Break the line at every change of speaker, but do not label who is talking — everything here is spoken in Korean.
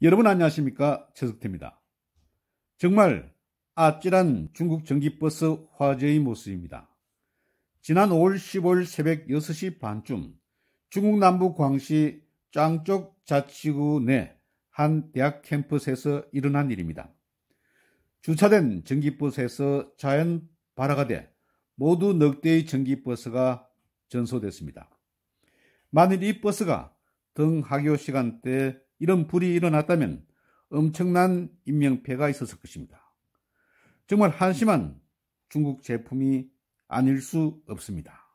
여러분 안녕하십니까 최석태입니다. 정말 아찔한 중국 전기버스 화재의 모습입니다. 지난 5월 15일 새벽 6시 반쯤 중국 남부 광시 짱쪽 자치구 내 한 대학 캠퍼스에서 일어난 일입니다. 주차된 전기버스에서 자연 발화가 돼 모두 넉 대의 전기버스가 전소됐습니다. 만일 이 버스가 등 학교 시간대에 이런 불이 일어났다면 엄청난 인명피해가 있었을 것입니다. 정말 한심한 중국 제품이 아닐 수 없습니다.